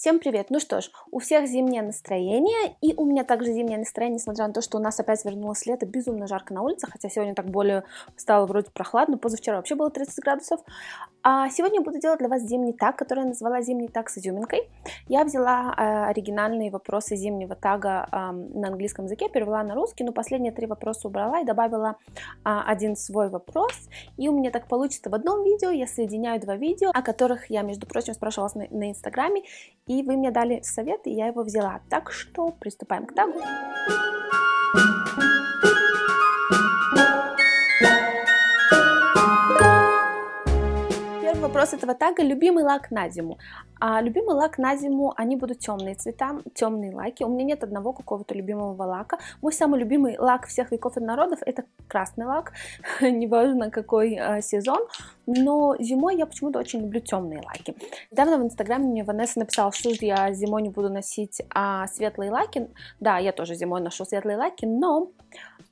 Всем привет! Ну что ж, у всех зимнее настроение, и у меня также зимнее настроение, несмотря на то, что у нас опять вернулось лето, безумно жарко на улице, хотя сегодня так более стало вроде прохладно, позавчера вообще было 30 градусов. А сегодня буду делать для вас зимний таг, который я назвала зимний таг с изюминкой. Я взяла э, оригинальные вопросы зимнего тага э, на английском языке, перевела на русский, но последние три вопроса убрала и добавила э, один свой вопрос. И у меня так получится в одном видео, я соединяю два видео, о которых я, между прочим, спрашивала на, на инстаграме, и вы мне дали совет, и я его взяла. Так что приступаем к тагу. вопрос этого тага. Любимый лак на зиму. А, любимый лак на зиму, они будут темные цвета, темные лаки. У меня нет одного какого-то любимого лака. Мой самый любимый лак всех веков и народов это красный лак, неважно какой а, сезон. Но зимой я почему-то очень люблю темные лаки. Недавно в инстаграме мне Ванесса написала, что я зимой не буду носить а, светлые лаки. Да, я тоже зимой ношу светлые лаки, но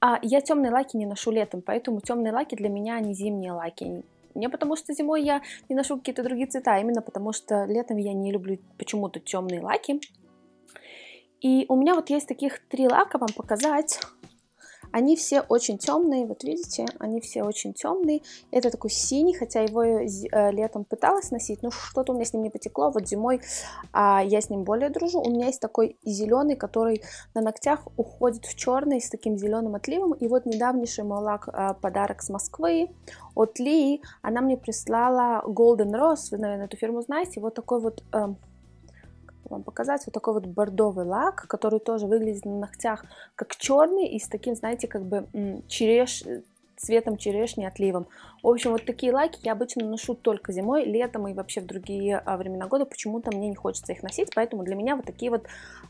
а, я темные лаки не ношу летом, поэтому темные лаки для меня они зимние лаки не потому что зимой я не ношу какие-то другие цвета, а именно потому что летом я не люблю почему-то темные лаки. И у меня вот есть таких три лака вам показать. Они все очень темные, вот видите, они все очень темные. Это такой синий, хотя его э, летом пыталась носить, но что-то у меня с ним не потекло. Вот зимой а, я с ним более дружу. У меня есть такой зеленый, который на ногтях уходит в черный с таким зеленым отливом. И вот недавнейший мой лак а, подарок с Москвы от Ли, она мне прислала Golden Rose, вы, наверное, эту фирму знаете, вот такой вот... А, вам показать. Вот такой вот бордовый лак, который тоже выглядит на ногтях как черный и с таким, знаете, как бы череш цветом черешни, отливом. В общем, вот такие лаки я обычно ношу только зимой, летом и вообще в другие а, времена года. Почему-то мне не хочется их носить, поэтому для меня вот такие вот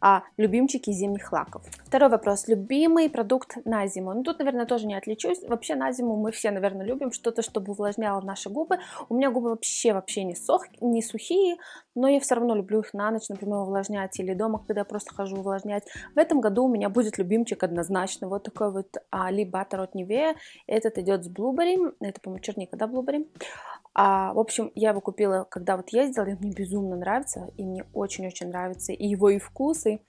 а, любимчики зимних лаков. Второй вопрос. Любимый продукт на зиму? Ну, тут, наверное, тоже не отличусь. Вообще на зиму мы все, наверное, любим что-то, чтобы увлажняло наши губы. У меня губы вообще вообще не, сох, не сухие, но я все равно люблю их на ночь, например, увлажнять или дома, когда я просто хожу увлажнять. В этом году у меня будет любимчик однозначно. Вот такой вот а, Ли Баттер от Nivea этот идет с Блубери. Это, по-моему, черника, да, Блубери? А, в общем, я его купила, когда вот ездила, и мне безумно нравится, и мне очень-очень нравится и его и вкус, и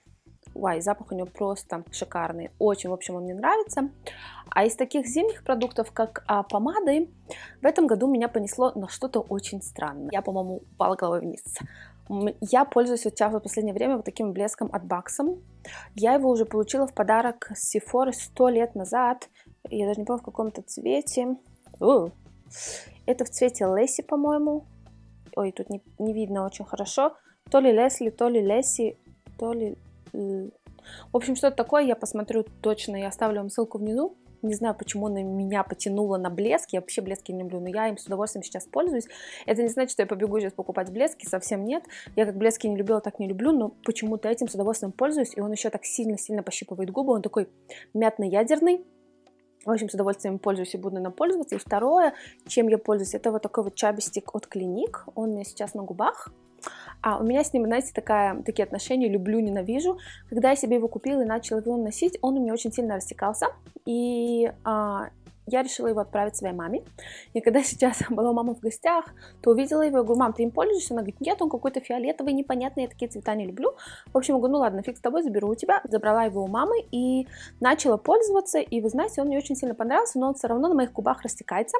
Уай, запах у него просто шикарный. Очень, в общем, он мне нравится. А из таких зимних продуктов, как а, помады, в этом году меня понесло на что-то очень странное. Я, по-моему, упала головой вниз. Я пользуюсь у тебя в последнее время вот таким блеском от Баксом. Я его уже получила в подарок с СиФоры сто лет назад. Я даже не помню, в каком-то цвете. О! Это в цвете Лесси, по-моему. Ой, тут не, не видно очень хорошо. То ли Лесли, то ли Лесси, то ли... В общем, что-то такое, я посмотрю точно, я оставлю вам ссылку внизу. Не знаю, почему она меня потянула на блески. Я вообще блески не люблю, но я им с удовольствием сейчас пользуюсь. Это не значит, что я побегу сейчас покупать блески, совсем нет. Я как блески не любила, так не люблю, но почему-то этим с удовольствием пользуюсь. И он еще так сильно-сильно пощипывает губы. Он такой мятно-ядерный в общем, с удовольствием пользуюсь и буду на пользоваться. И второе, чем я пользуюсь, это вот такой вот чабистик от Клиник. Он у меня сейчас на губах. А у меня с ним, знаете, такая, такие отношения люблю-ненавижу. Когда я себе его купила и начала его носить, он у меня очень сильно растекался. И а, я решила его отправить своей маме. И когда сейчас была мама в гостях, то увидела его, я говорю, мам, ты им пользуешься? Она говорит, нет, он какой-то фиолетовый, непонятный, я такие цвета не люблю. В общем, я говорю, ну ладно, фиг с тобой, заберу у тебя. Забрала его у мамы и начала пользоваться, и вы знаете, он мне очень сильно понравился, но он все равно на моих губах растекается.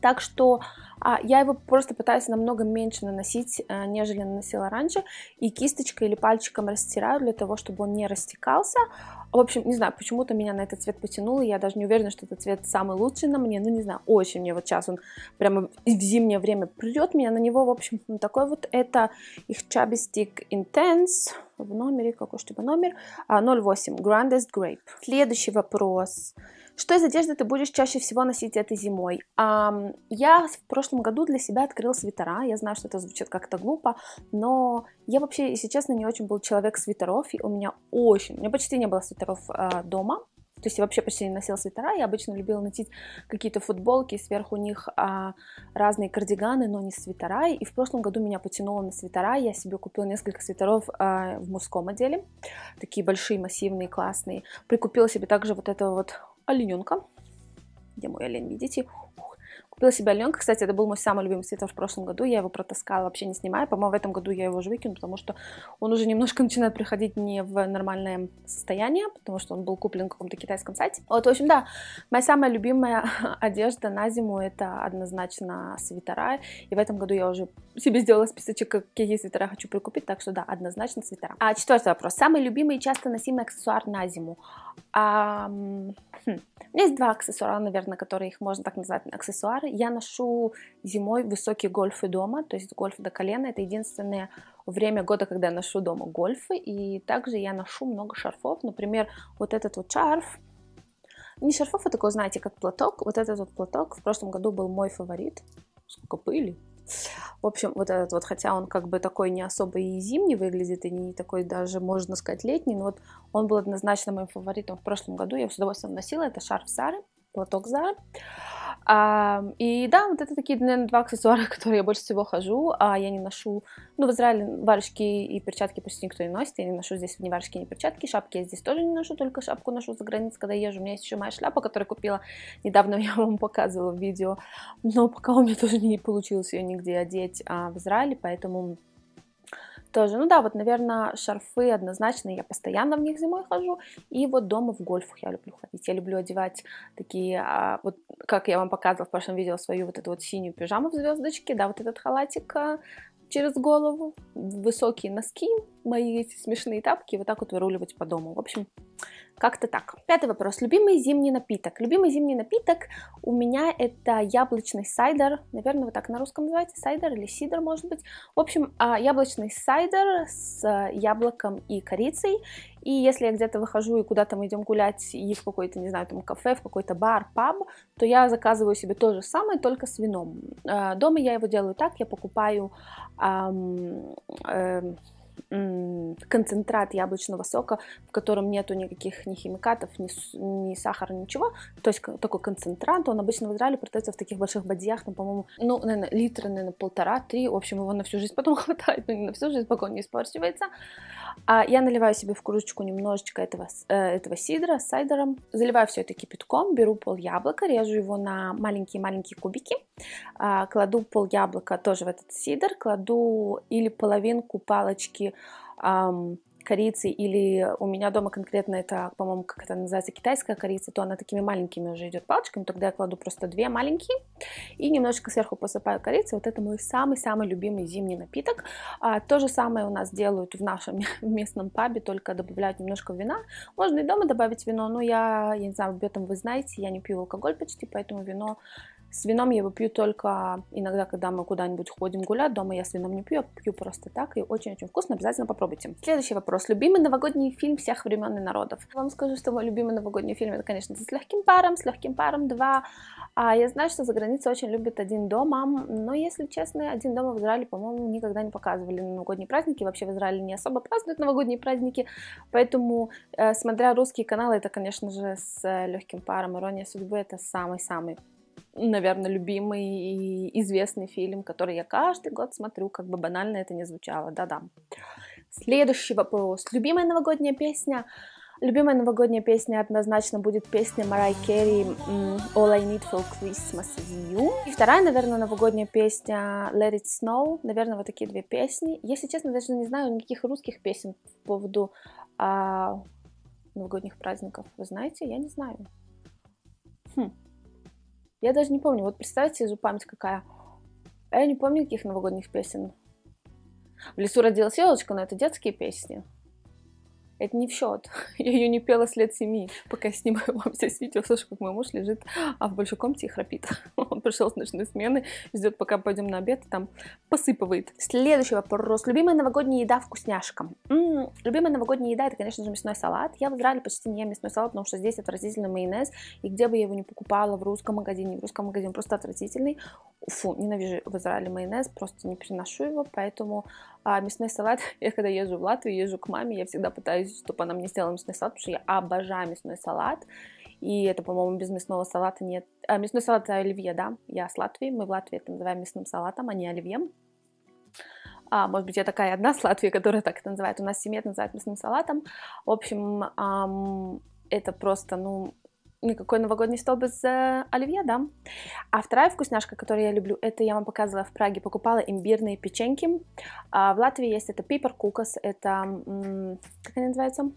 Так что а, я его просто пытаюсь намного меньше наносить, а, нежели наносила раньше. И кисточкой или пальчиком растираю для того, чтобы он не растекался. В общем, не знаю, почему-то меня на этот цвет потянуло. Я даже не уверена, что этот цвет самый лучший на мне. Ну, не знаю, очень мне вот сейчас он прямо в зимнее время придет меня на него. В общем, ну, такой вот это их Chubby Stick Intense в номере, какой то типа номер, 08, а, Grandest Grape. Следующий вопрос. Вопрос что из одежды ты будешь чаще всего носить этой зимой? Um, я в прошлом году для себя открыл свитера. Я знаю, что это звучит как-то глупо, но я вообще, если честно, не очень был человек свитеров. И у меня очень... У меня почти не было свитеров э, дома. То есть я вообще почти не носила свитера, я обычно любила носить какие-то футболки, сверху у них а, разные кардиганы, но не свитера. И в прошлом году меня потянуло на свитера, я себе купила несколько свитеров а, в мужском отделе, такие большие, массивные, классные. Прикупила себе также вот этого вот олененка. Где мой олень, видите? Купила себе Аленка, кстати, это был мой самый любимый свитер в прошлом году, я его протаскала вообще не снимая, по-моему, в этом году я его уже выкину, потому что он уже немножко начинает приходить не в нормальное состояние, потому что он был куплен в каком-то китайском сайте. Вот, в общем, да, моя самая любимая одежда на зиму это однозначно свитера, и в этом году я уже себе сделала списочек, какие свитера хочу прикупить, так что да, однозначно свитера. А четвертый вопрос. Самый любимый и часто носимый аксессуар на зиму? А, хм. У меня есть два аксессуара, наверное, которые их можно так назвать аксессуары. Я ношу зимой высокие гольфы дома, то есть гольф до колена. Это единственное время года, когда я ношу дома гольфы. И также я ношу много шарфов. Например, вот этот вот шарф, не шарфов, а такой, знаете, как платок. Вот этот вот платок в прошлом году был мой фаворит. Сколько пыли. В общем, вот этот вот, хотя он как бы такой не особо и зимний выглядит, и не такой даже, можно сказать, летний, но вот он был однозначно моим фаворитом в прошлом году. Я его с удовольствием носила. Это шарф Сары платок за А, и да, вот это такие, наверное, два аксессуара, которые я больше всего хожу. А я не ношу, ну, в Израиле варежки и перчатки почти никто не носит. Я не ношу здесь ни варежки, ни перчатки. Шапки я здесь тоже не ношу, только шапку ношу за границей, когда езжу. У меня есть еще моя шляпа, которую купила недавно, я вам показывала в видео. Но пока у меня тоже не получилось ее нигде одеть а, в Израиле, поэтому тоже, ну да, вот, наверное, шарфы однозначно, я постоянно в них зимой хожу, и вот дома в гольфах я люблю ходить, я люблю одевать такие, а, вот, как я вам показывала в прошлом видео, свою вот эту вот синюю пижаму в звездочке, да, вот этот халатик а, через голову, высокие носки, мои эти смешные тапки, вот так вот выруливать по дому. В общем, как-то так. Пятый вопрос. Любимый зимний напиток. Любимый зимний напиток у меня это яблочный сайдер. Наверное, вот так на русском называется. Сайдер или сидр, может быть. В общем, а, яблочный сайдер с э, яблоком и корицей. И если я где-то выхожу и куда-то мы идем гулять, и в какой-то, не знаю, там кафе, в какой-то бар, паб, то я заказываю себе то же самое, только с вином. Э, дома я его делаю так, я покупаю эм, эм, концентрат яблочного сока, в котором нету никаких ни химикатов, ни, ни сахара, ничего. То есть такой концентрат, он обычно в Израиле продается в таких больших бадьях, там, по-моему, ну, наверное, литра, наверное, полтора-три. В общем, его на всю жизнь потом хватает, но не на всю жизнь, пока он не испорчивается. А я наливаю себе в кружечку немножечко этого, э, этого сидра с сайдером, заливаю все это кипятком, беру пол яблока, режу его на маленькие-маленькие кубики, э, кладу пол яблока тоже в этот сидр, кладу или половинку палочки эм, корицы, или у меня дома конкретно это, по-моему, как это называется, китайская корица, то она такими маленькими уже идет палочками, тогда я кладу просто две маленькие и немножечко сверху посыпаю корицей. Вот это мой самый-самый любимый зимний напиток. А, то же самое у нас делают в нашем местном пабе, только добавляют немножко вина. Можно и дома добавить вино, но я, я не знаю, об этом вы знаете, я не пью алкоголь почти, поэтому вино с вином я его пью только иногда, когда мы куда-нибудь ходим гулять. Дома я с вином не пью, я пью просто так. И очень-очень вкусно, обязательно попробуйте. Следующий вопрос. Любимый новогодний фильм всех времен и народов? Вам скажу, что мой любимый новогодний фильм, это, конечно, «С легким паром», «С легким паром 2». А я знаю, что за границей очень любят «Один дома», но, если честно, «Один дома» в Израиле, по-моему, никогда не показывали на новогодние праздники. Вообще в Израиле не особо празднуют новогодние праздники, поэтому, э, смотря русские каналы, это, конечно же, с э, легким паром «Ирония судьбы» это самый-самый наверное, любимый и известный фильм, который я каждый год смотрю, как бы банально это не звучало, да-да. Следующий вопрос. Любимая новогодняя песня? Любимая новогодняя песня однозначно будет песня Марай Керри All I Need for Christmas is You. И вторая, наверное, новогодняя песня Let It Snow. Наверное, вот такие две песни. Если честно, даже не знаю никаких русских песен по поводу а, новогодних праздников. Вы знаете? Я не знаю. Хм. Я даже не помню. Вот представьте, же память какая. А я не помню каких новогодних песен. В лесу родилась елочка, но это детские песни. Это не в счет. Я ее не пела с лет семи. Пока я снимаю вам здесь видео, слышу, как мой муж лежит а в большой комнате и храпит. Он пришел с ночной смены, ждет, пока пойдем на обед, и там посыпывает. Следующий вопрос. Любимая новогодняя еда вкусняшкам. М-м, любимая новогодняя еда, это, конечно же, мясной салат. Я в Израиле почти не ем мясной салат, потому что здесь отвратительный майонез. И где бы я его не покупала, в русском магазине, в русском магазине, просто отвратительный. Фу, ненавижу в Израиле майонез, просто не переношу его, поэтому а мясной салат, я когда езжу в Латвию, езжу к маме, я всегда пытаюсь, чтобы она мне сделала мясной салат, потому что я обожаю мясной салат. И это, по-моему, без мясного салата нет. А, мясной салат это оливье, да? Я с Латвии, мы в Латвии это называем мясным салатом, а не оливье. А, может быть, я такая одна с Латвии, которая так это называет. У нас в семье это называют мясным салатом. В общем, эм, это просто, ну, никакой новогодний стол без э, оливье, да. А вторая вкусняшка, которую я люблю, это я вам показывала в Праге, покупала имбирные печеньки. А в Латвии есть это пипер кукас, это, как они называются?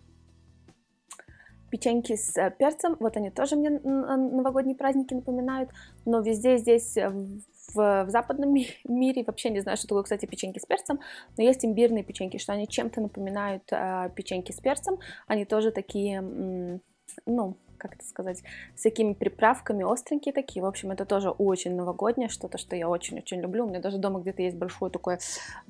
Печеньки с э, перцем, вот они тоже мне новогодние праздники напоминают, но везде здесь э, в, в западном ми мире вообще не знаю, что такое, кстати, печеньки с перцем, но есть имбирные печеньки, что они чем-то напоминают э, печеньки с перцем, они тоже такие, ну, как это сказать, с такими приправками, остренькие такие. В общем, это тоже очень новогоднее, что-то, что я очень-очень люблю. У меня даже дома где-то есть большое такое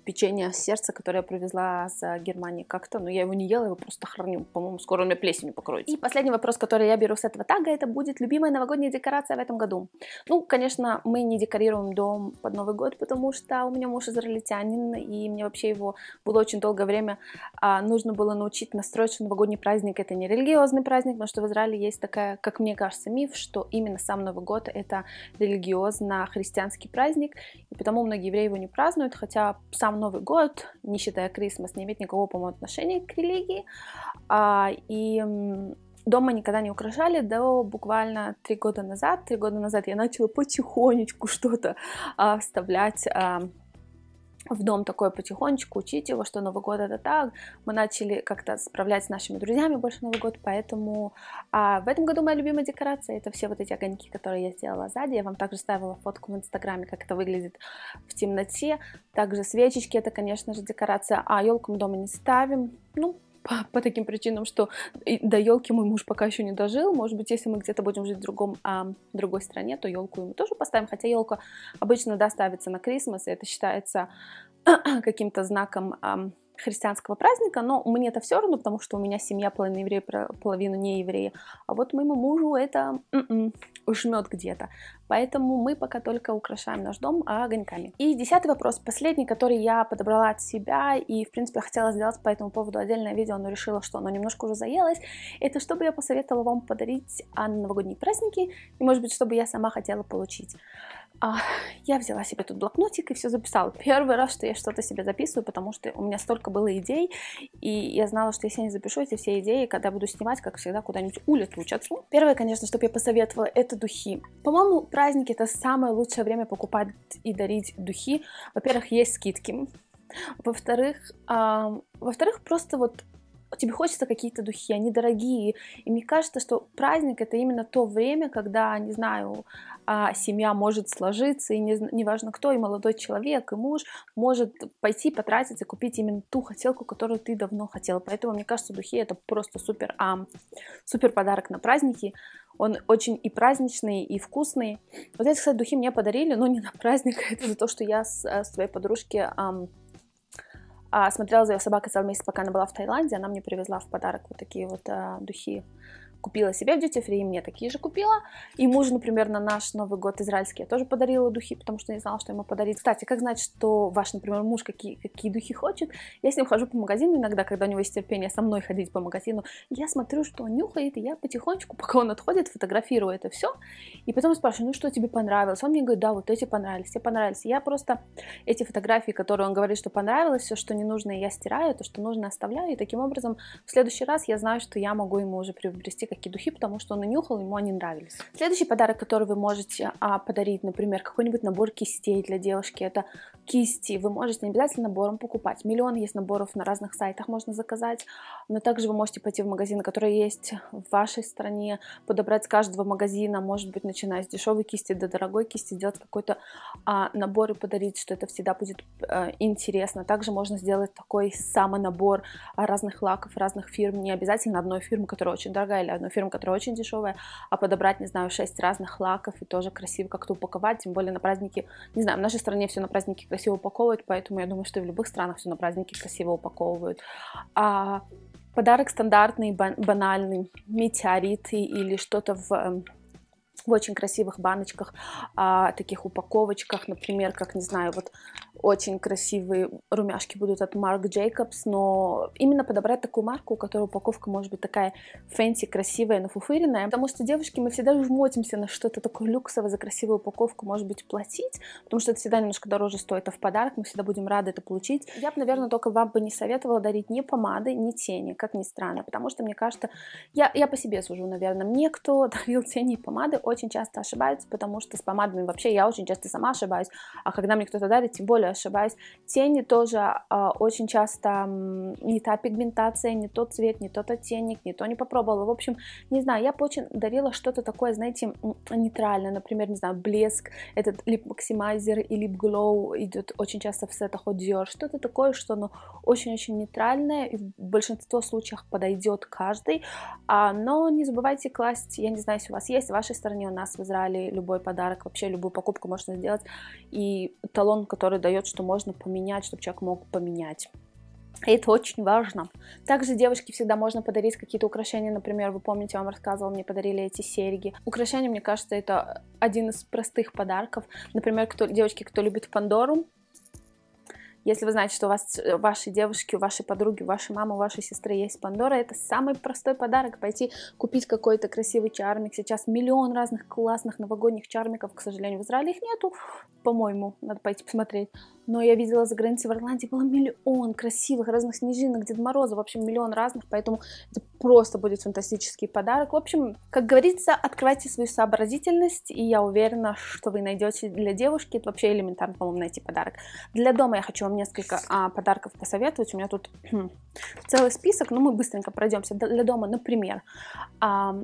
печенье сердца, которое я привезла с Германии как-то, но я его не ела, его просто храню. По-моему, скоро у меня плесенью покроется. И последний вопрос, который я беру с этого тага, это будет любимая новогодняя декорация в этом году. Ну, конечно, мы не декорируем дом под Новый год, потому что у меня муж израильтянин, и мне вообще его было очень долгое время а, нужно было научить настроить, что новогодний праздник это не религиозный праздник, но что в Израиле есть такая, как мне кажется, миф, что именно сам Новый год это религиозно-христианский праздник, и потому многие евреи его не празднуют, хотя сам Новый год, не считая Крисмас, не имеет никакого, по-моему, отношения к религии. А, и дома никогда не украшали до буквально три года назад. Три года назад я начала потихонечку что-то а, вставлять а, в дом такой потихонечку учить его, что Новый год это так. Мы начали как-то справлять с нашими друзьями больше Новый год, поэтому а в этом году моя любимая декорация это все вот эти огоньки, которые я сделала сзади. Я вам также ставила фотку в инстаграме, как это выглядит в темноте. Также свечечки это, конечно же, декорация, а елку мы дома не ставим. Ну, по, по таким причинам, что до елки мой муж пока еще не дожил. Может быть, если мы где-то будем жить в другом, а, другой стране, то елку ему тоже поставим. Хотя елка обычно доставится да, на Крисмас, и это считается каким-то знаком христианского праздника, но мне это все равно, потому что у меня семья половина евреи, половина не евреи. А вот моему мужу это м м-м, жмет где-то. Поэтому мы пока только украшаем наш дом огоньками. И десятый вопрос, последний, который я подобрала от себя и, в принципе, хотела сделать по этому поводу отдельное видео, но решила, что оно немножко уже заелось. Это что бы я посоветовала вам подарить на новогодние праздники и, может быть, что бы я сама хотела получить. А, я взяла себе тут блокнотик и все записала. Первый раз, что я что-то себе записываю, потому что у меня столько было идей, и я знала, что если я не запишу эти все идеи, когда буду снимать, как всегда, куда-нибудь улетучатся. Ну, первое, конечно, что я посоветовала, это духи. По-моему, праздники — это самое лучшее время покупать и дарить духи. Во-первых, есть скидки. Во-вторых, э, во-вторых, просто вот тебе хочется какие-то духи, они дорогие. И мне кажется, что праздник это именно то время, когда, не знаю, а, семья может сложиться, и не, неважно кто, и молодой человек, и муж может пойти потратиться, купить именно ту хотелку, которую ты давно хотела. Поэтому, мне кажется, духи это просто супер, а, супер подарок на праздники. Он очень и праздничный, и вкусный. Вот эти, кстати, духи мне подарили, но не на праздник, а это за то, что я с, э, с твоей подружки... А, а, смотрела за ее собакой целый месяц, пока она была в Таиланде. Она мне привезла в подарок вот такие вот а, духи купила себе в Duty Free, мне такие же купила. И мужу, например, на наш Новый год израильский я тоже подарила духи, потому что не знала, что ему подарить. Кстати, как знать, что ваш, например, муж какие, какие духи хочет? Я с ним хожу по магазину иногда, когда у него есть терпение со мной ходить по магазину. Я смотрю, что он нюхает, и я потихонечку, пока он отходит, фотографирую это все. И потом спрашиваю, ну что тебе понравилось? Он мне говорит, да, вот эти понравились, те понравились. Я просто эти фотографии, которые он говорит, что понравилось, все, что не нужно, я стираю, то, что нужно, оставляю. И таким образом в следующий раз я знаю, что я могу ему уже приобрести такие духи, потому что он нанюхал, ему они нравились. Следующий подарок, который вы можете а, подарить, например, какой-нибудь набор кистей для девушки, это кисти вы можете не обязательно набором покупать. Миллион есть наборов на разных сайтах, можно заказать. Но также вы можете пойти в магазин, который есть в вашей стране, подобрать с каждого магазина, может быть, начиная с дешевой кисти до дорогой кисти, сделать какой-то а, набор и подарить, что это всегда будет а, интересно. Также можно сделать такой самонабор разных лаков, разных фирм. Не обязательно одной фирмы, которая очень дорогая, или одной фирмы, которая очень дешевая, а подобрать, не знаю, 6 разных лаков и тоже красиво как-то упаковать. Тем более на праздники, не знаю, в нашей стране все на праздники красиво упаковывают, поэтому я думаю, что в любых странах все на праздники красиво упаковывают. А подарок стандартный, банальный, метеориты или что-то в эм, в очень красивых баночках, а, таких упаковочках, например, как, не знаю, вот очень красивые румяшки будут от Marc Jacobs, но именно подобрать такую марку, у которой упаковка может быть такая фэнси, красивая, но фуфыренная, потому что девушки, мы всегда жмотимся на что-то такое люксовое за красивую упаковку, может быть, платить, потому что это всегда немножко дороже стоит, а в подарок мы всегда будем рады это получить. Я бы, наверное, только вам бы не советовала дарить ни помады, ни тени, как ни странно, потому что, мне кажется, я, я по себе сужу, наверное, мне кто дарил тени и помады, очень часто ошибаются, потому что с помадами вообще я очень часто сама ошибаюсь, а когда мне кто-то дарит, тем более ошибаюсь. Тени тоже э, очень часто э, не та пигментация, не тот цвет, не тот оттенник, не то не попробовала. В общем, не знаю, я бы очень дарила что-то такое, знаете, нейтральное. Например, не знаю, блеск, этот лип максимайзер и лип глоу идет очень часто в сетах от Dior. Что-то такое, что оно очень-очень нейтральное и в большинстве случаев подойдет каждый. А, но не забывайте класть, я не знаю, если у вас есть, в вашей стране у нас в Израиле любой подарок, вообще любую покупку можно сделать. И талон, который дает сказать, что можно поменять, чтобы человек мог поменять. это очень важно. Также девушке всегда можно подарить какие-то украшения. Например, вы помните, я вам рассказывала, мне подарили эти серьги. Украшения, мне кажется, это один из простых подарков. Например, кто, девочки, кто любит Пандору, если вы знаете, что у вас, э, вашей девушки, у вашей подруги, у вашей мамы, у вашей сестры есть Пандора, это самый простой подарок. Пойти купить какой-то красивый чармик. Сейчас миллион разных классных новогодних чармиков, к сожалению, в Израиле их нету, по-моему, надо пойти посмотреть но я видела за границей в Ирландии было миллион красивых разных снежинок, Дед Мороза, в общем, миллион разных, поэтому это просто будет фантастический подарок. В общем, как говорится, открывайте свою сообразительность, и я уверена, что вы найдете для девушки, это вообще элементарно, по-моему, найти подарок. Для дома я хочу вам несколько а, подарков посоветовать, у меня тут хм, целый список, но мы быстренько пройдемся. Для дома, например, а,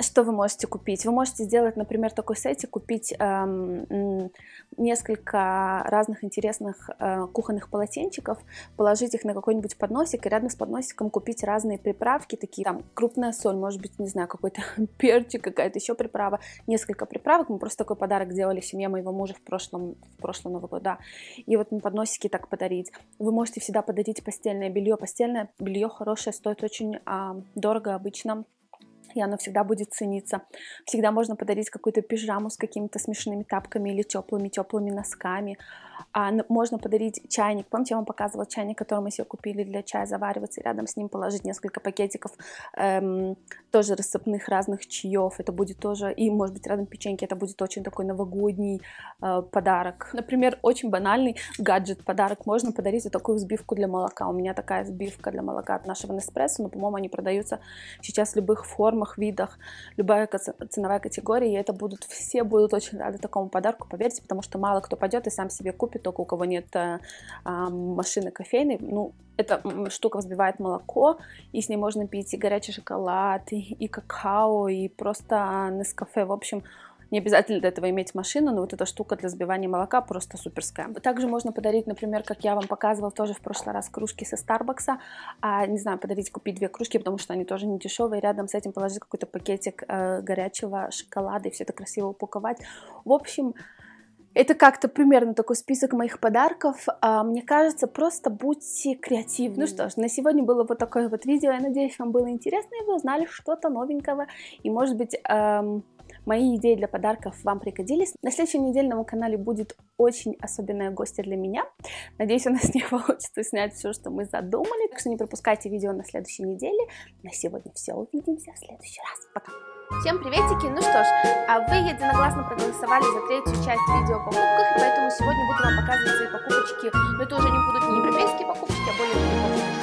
что вы можете купить? Вы можете сделать, например, такой сет и купить эм, несколько разных интересных э, кухонных полотенчиков, положить их на какой-нибудь подносик и рядом с подносиком купить разные приправки, такие там крупная соль, может быть, не знаю, какой-то перчик, какая-то еще приправа, несколько приправок. Мы просто такой подарок делали семье моего мужа в прошлом, в прошлом Новый год, да. И вот на подносики так подарить. Вы можете всегда подарить постельное белье. Постельное белье хорошее, стоит очень э, дорого обычно и оно всегда будет цениться. Всегда можно подарить какую-то пижаму с какими-то смешными тапками или теплыми-теплыми носками. А, можно подарить чайник. Помните, я вам показывала чайник, который мы себе купили для чая завариваться, и рядом с ним положить несколько пакетиков эм, тоже рассыпных разных чаев. Это будет тоже, и может быть рядом печеньки, это будет очень такой новогодний э, подарок. Например, очень банальный гаджет-подарок можно подарить вот такую взбивку для молока. У меня такая взбивка для молока от нашего Неспрессо, но, по-моему, они продаются сейчас в любых формах новых видах, любая ценовая категория, и это будут, все будут очень рады такому подарку, поверьте, потому что мало кто пойдет и сам себе купит, только у кого нет э, а, машины кофейной, ну, эта штука взбивает молоко, и с ней можно пить и горячий шоколад, и, и какао, и просто на кафе в общем, не обязательно для этого иметь машину, но вот эта штука для сбивания молока просто суперская. Также можно подарить, например, как я вам показывала тоже в прошлый раз, кружки со Старбакса. А, не знаю, подарить, купить две кружки, потому что они тоже не дешевые. Рядом с этим положить какой-то пакетик э, горячего шоколада и все это красиво упаковать. В общем, это как-то примерно такой список моих подарков. А, мне кажется, просто будьте креативны. Ну что ж, на сегодня было вот такое вот видео. Я надеюсь, вам было интересно и вы узнали что-то новенького. И, может быть, эм, мои идеи для подарков вам пригодились. На следующей недельном канале будет очень особенная гостья для меня. Надеюсь, у нас не получится снять все, что мы задумали. Так что не пропускайте видео на следующей неделе. На сегодня все. Увидимся в следующий раз. Пока! Всем приветики! Ну что ж, а вы единогласно проголосовали за третью часть видео о покупках, и поэтому сегодня буду вам показывать свои покупочки, но это уже не будут не европейские покупочки, а более покупки